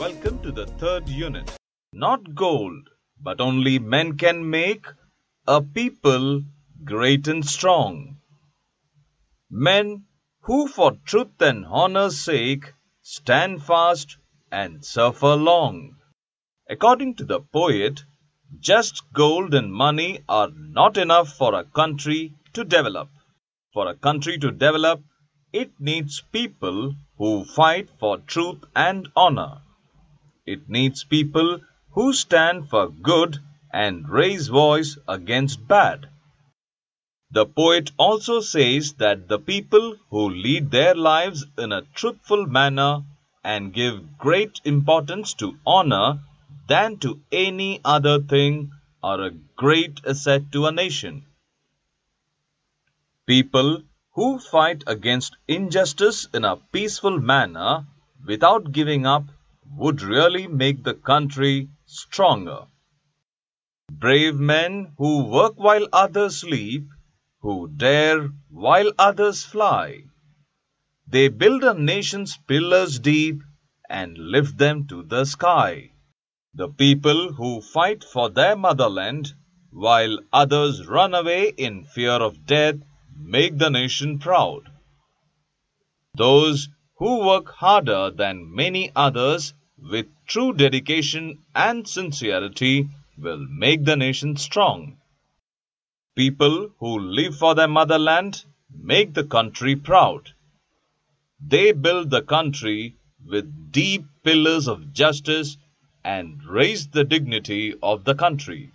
Welcome to the third unit. Not gold, but only men can make a people great and strong. Men who for truth and honor's sake stand fast and suffer long. According to the poet, just gold and money are not enough for a country to develop. For a country to develop, it needs people who fight for truth and honor. It needs people who stand for good and raise voice against bad. The poet also says that the people who lead their lives in a truthful manner and give great importance to honor than to any other thing are a great asset to a nation. People who fight against injustice in a peaceful manner without giving up would really make the country stronger. Brave men who work while others sleep, who dare while others fly. They build a nation's pillars deep and lift them to the sky. The people who fight for their motherland while others run away in fear of death make the nation proud. Those who work harder than many others with true dedication and sincerity will make the nation strong. People who live for their motherland make the country proud. They build the country with deep pillars of justice and raise the dignity of the country.